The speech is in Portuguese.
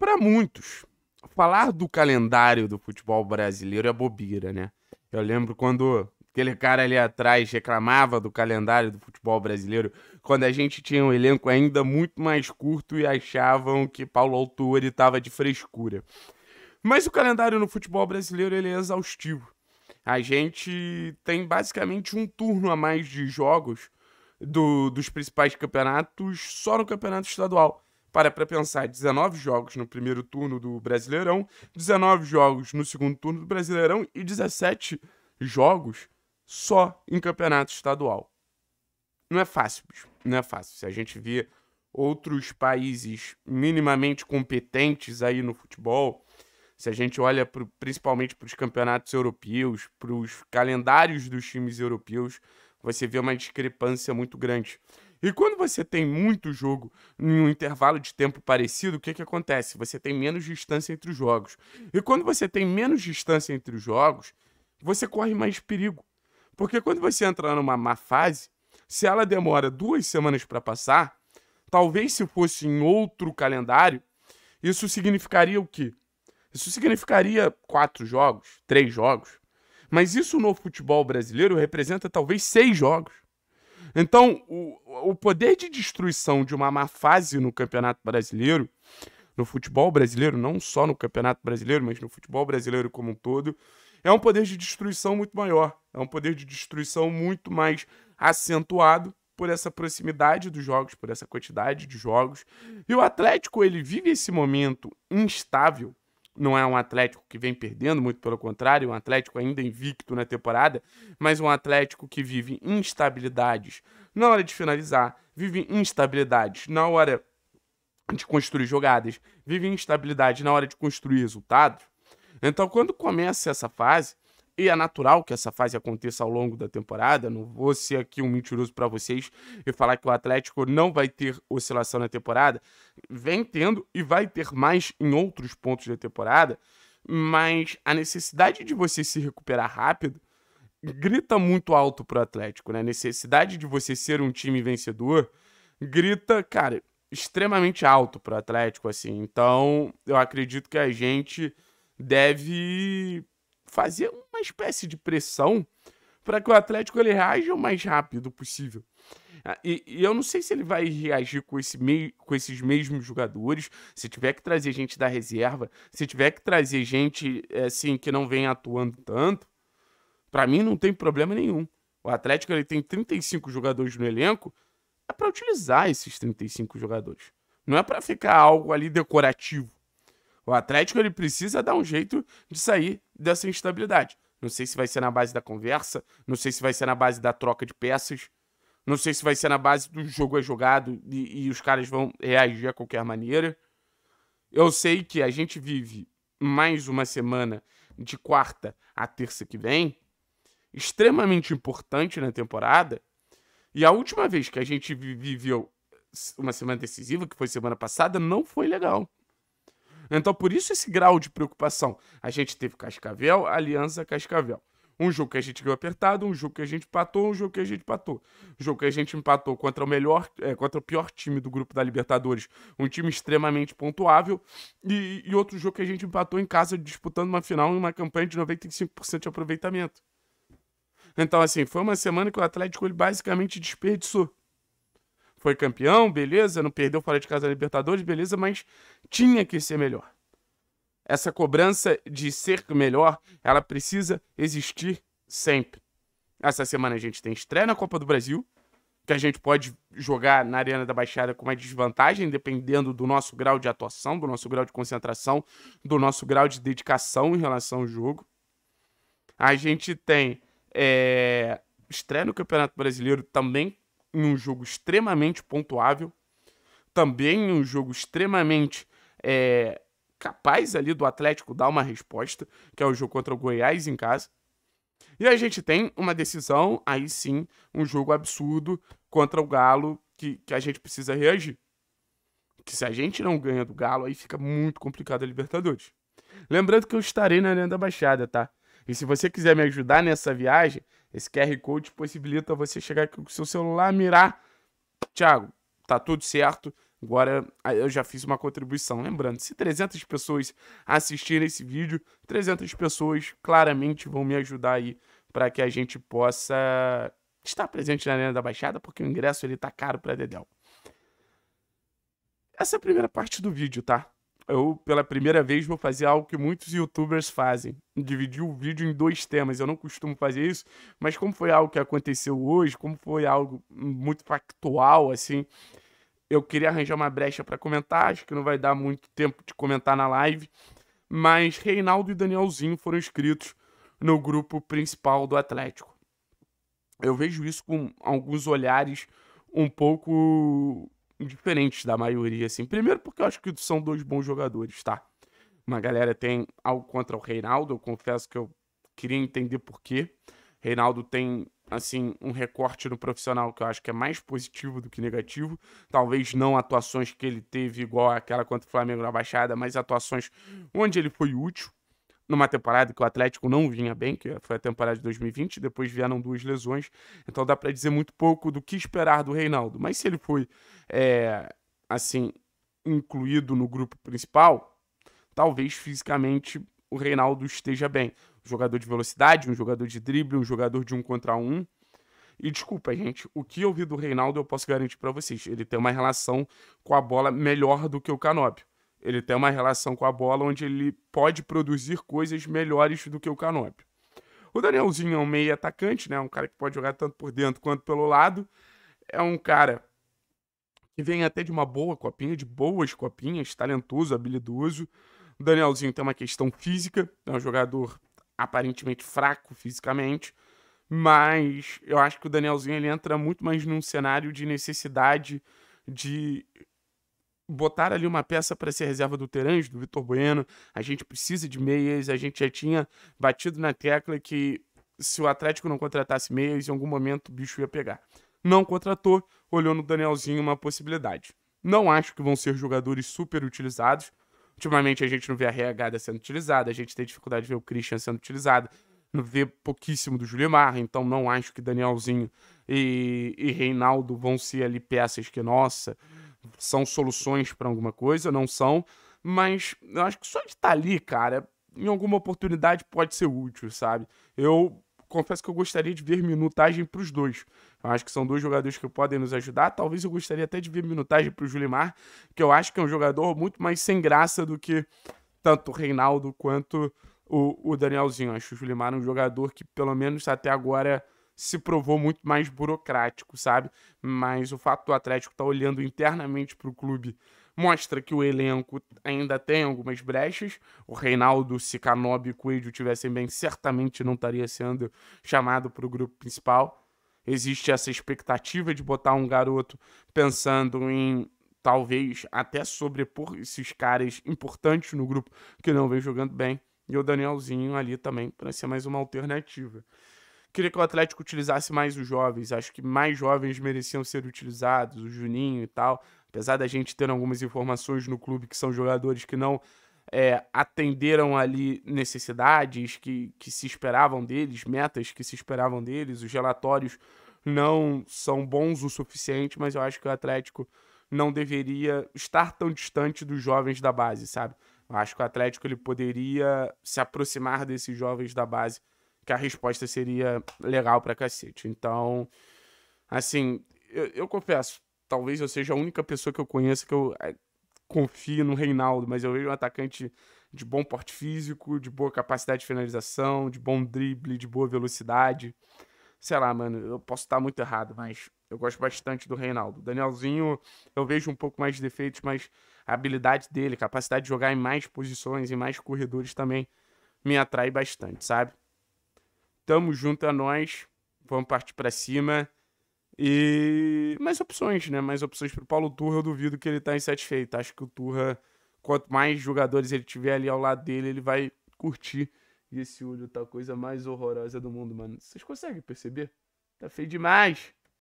Para muitos, falar do calendário do futebol brasileiro é bobeira, né? Eu lembro quando aquele cara ali atrás reclamava do calendário do futebol brasileiro, quando a gente tinha um elenco ainda muito mais curto e achavam que Paulo Autuori estava de frescura. Mas o calendário no futebol brasileiro ele é exaustivo. A gente tem basicamente um turno a mais de jogos do, dos principais campeonatos só no campeonato estadual. Para para pensar, 19 jogos no primeiro turno do Brasileirão, 19 jogos no segundo turno do Brasileirão e 17 jogos só em campeonato estadual. Não é fácil, bicho. Não é fácil. Se a gente vê outros países minimamente competentes aí no futebol, se a gente olha pro, principalmente para os campeonatos europeus, para os calendários dos times europeus, você vê uma discrepância muito grande. E quando você tem muito jogo em um intervalo de tempo parecido, o que, que acontece? Você tem menos distância entre os jogos. E quando você tem menos distância entre os jogos, você corre mais perigo. Porque quando você entrar numa má fase, se ela demora duas semanas para passar, talvez se fosse em outro calendário, isso significaria o quê? Isso significaria quatro jogos, três jogos. Mas isso no futebol brasileiro representa talvez seis jogos. Então, o, o poder de destruição de uma má fase no Campeonato Brasileiro, no futebol brasileiro, não só no Campeonato Brasileiro, mas no futebol brasileiro como um todo, é um poder de destruição muito maior. É um poder de destruição muito mais acentuado por essa proximidade dos jogos, por essa quantidade de jogos. E o Atlético, ele vive esse momento instável não é um Atlético que vem perdendo, muito pelo contrário, é um Atlético ainda invicto na temporada, mas um Atlético que vive instabilidades na hora de finalizar, vive instabilidades na hora de construir jogadas, vive instabilidade na hora de construir resultados. Então, quando começa essa fase, e é natural que essa fase aconteça ao longo da temporada. Não vou ser aqui um mentiroso para vocês e falar que o Atlético não vai ter oscilação na temporada. Vem tendo e vai ter mais em outros pontos da temporada, mas a necessidade de você se recuperar rápido grita muito alto para o Atlético, né? A necessidade de você ser um time vencedor grita, cara, extremamente alto para o Atlético assim. Então, eu acredito que a gente deve fazer uma espécie de pressão para que o Atlético ele reaja o mais rápido possível. Ah, e, e, eu não sei se ele vai reagir com, esse mei, com esses mesmos jogadores, se tiver que trazer gente da reserva, se tiver que trazer gente eh, assim que não vem atuando tanto. Para mim não tem problema nenhum. O Atlético ele tem 35 jogadores no elenco, é para utilizar esses 35 jogadores. Não é para ficar algo ali decorativo. O Atlético ele precisa dar um jeito de sair dessa instabilidade. Não sei se vai ser na base da conversa, não sei se vai ser na base da troca de peças, não sei se vai ser na base do jogo é jogado e, e os caras vão reagir a qualquer maneira. Eu sei que a gente vive mais uma semana de quarta a terça que vem, extremamente importante na temporada. E a última vez que a gente viveu uma semana decisiva, que foi semana passada, não foi legal. Então, por isso esse grau de preocupação. A gente teve Cascavel, Aliança Cascavel. Um jogo que a gente ganhou apertado, um jogo que a gente empatou, um jogo que a gente empatou. Um jogo que a gente empatou contra o melhor, é, contra o pior time do grupo da Libertadores, um time extremamente pontuável, e, e outro jogo que a gente empatou em casa disputando uma final em uma campanha de 95% de aproveitamento. Então, assim, foi uma semana que o Atlético ele basicamente desperdiçou foi campeão, beleza, não perdeu fora de casa da Libertadores, beleza, mas tinha que ser melhor. Essa cobrança de ser melhor, ela precisa existir sempre. Essa semana a gente tem estreia na Copa do Brasil, que a gente pode jogar na Arena da Baixada com uma desvantagem, dependendo do nosso grau de atuação, do nosso grau de concentração, do nosso grau de dedicação em relação ao jogo. A gente tem é, estreia no Campeonato Brasileiro também em um jogo extremamente pontuável, também um jogo extremamente é, capaz ali do Atlético dar uma resposta, que é o jogo contra o Goiás em casa. E a gente tem uma decisão, aí sim, um jogo absurdo contra o Galo que, que a gente precisa reagir. Que se a gente não ganha do Galo, aí fica muito complicado a Libertadores. Lembrando que eu estarei na Arena da Baixada, tá? E se você quiser me ajudar nessa viagem, esse QR Code possibilita você chegar aqui com o seu celular, mirar. Tiago, tá tudo certo. Agora eu já fiz uma contribuição. Lembrando, se 300 pessoas assistirem esse vídeo, 300 pessoas claramente vão me ajudar aí para que a gente possa estar presente na Arena da Baixada, porque o ingresso ele tá caro para Dedel. Essa é a primeira parte do vídeo, tá? eu, pela primeira vez, vou fazer algo que muitos youtubers fazem: dividir o vídeo em dois temas. Eu não costumo fazer isso, mas como foi algo que aconteceu hoje, como foi algo muito factual, assim, eu queria arranjar uma brecha para comentar. Acho que não vai dar muito tempo de comentar na live. Mas Reinaldo e Danielzinho foram inscritos no grupo principal do Atlético. Eu vejo isso com alguns olhares um pouco diferentes da maioria, assim. Primeiro porque eu acho que são dois bons jogadores, tá? Uma galera tem algo contra o Reinaldo, eu confesso que eu queria entender por quê. Reinaldo tem, assim, um recorte no profissional que eu acho que é mais positivo do que negativo. Talvez não atuações que ele teve igual aquela contra o Flamengo na Baixada, mas atuações onde ele foi útil numa temporada que o Atlético não vinha bem, que foi a temporada de 2020, depois vieram duas lesões, então dá para dizer muito pouco do que esperar do Reinaldo. Mas se ele foi, é, assim, incluído no grupo principal, talvez fisicamente o Reinaldo esteja bem. Um jogador de velocidade, um jogador de drible, um jogador de um contra um. E desculpa, gente, o que eu vi do Reinaldo eu posso garantir para vocês. Ele tem uma relação com a bola melhor do que o Canóbio. Ele tem uma relação com a bola onde ele pode produzir coisas melhores do que o Canópio. O Danielzinho é um meio atacante, né? Um cara que pode jogar tanto por dentro quanto pelo lado. É um cara que vem até de uma boa copinha, de boas copinhas, talentoso, habilidoso. O Danielzinho tem uma questão física, é um jogador aparentemente fraco fisicamente, mas eu acho que o Danielzinho ele entra muito mais num cenário de necessidade de botar ali uma peça para ser reserva do Terange, do Vitor Bueno. A gente precisa de meias, a gente já tinha batido na tecla que se o Atlético não contratasse meias, em algum momento o bicho ia pegar. Não contratou, olhou no Danielzinho uma possibilidade. Não acho que vão ser jogadores super utilizados. Ultimamente a gente não vê a RH sendo utilizada, a gente tem dificuldade de ver o Christian sendo utilizado, não vê pouquíssimo do Julimar, então não acho que Danielzinho e, e Reinaldo vão ser ali peças que, nossa, são soluções para alguma coisa, não são, mas eu acho que só de estar tá ali, cara, em alguma oportunidade pode ser útil, sabe? Eu confesso que eu gostaria de ver minutagem para os dois. Eu acho que são dois jogadores que podem nos ajudar. Talvez eu gostaria até de ver minutagem para o Julimar, que eu acho que é um jogador muito mais sem graça do que tanto o Reinaldo quanto o, o Danielzinho. Eu acho o Julimar um jogador que, pelo menos até agora, se provou muito mais burocrático, sabe? Mas o fato do Atlético estar tá olhando internamente para o clube mostra que o elenco ainda tem algumas brechas. O Reinaldo, se Canobi e Coelho tivessem bem, certamente não estaria sendo chamado para o grupo principal. Existe essa expectativa de botar um garoto pensando em talvez até sobrepor esses caras importantes no grupo que não vem jogando bem. E o Danielzinho ali também para ser mais uma alternativa. Queria que o Atlético utilizasse mais os jovens. Acho que mais jovens mereciam ser utilizados, o Juninho e tal. Apesar da gente ter algumas informações no clube que são jogadores que não é, atenderam ali necessidades que, que se esperavam deles, metas que se esperavam deles, os relatórios não são bons o suficiente, mas eu acho que o Atlético não deveria estar tão distante dos jovens da base, sabe? Eu acho que o Atlético ele poderia se aproximar desses jovens da base que a resposta seria legal pra cacete. Então, assim, eu, eu confesso, talvez eu seja a única pessoa que eu conheço que eu é, confio no Reinaldo, mas eu vejo um atacante de bom porte físico, de boa capacidade de finalização, de bom drible, de boa velocidade. Sei lá, mano, eu posso estar muito errado, mas eu gosto bastante do Reinaldo. Danielzinho, eu vejo um pouco mais de defeitos, mas a habilidade dele, capacidade de jogar em mais posições, em mais corredores também me atrai bastante, sabe? Tamo junto a nós. Vamos partir para cima. E mais opções, né? Mais opções pro Paulo Turra. Eu duvido que ele tá insatisfeito. Acho que o Turra, quanto mais jogadores ele tiver ali ao lado dele, ele vai curtir. E esse olho tá a coisa mais horrorosa do mundo, mano. Vocês conseguem perceber? Tá feio demais.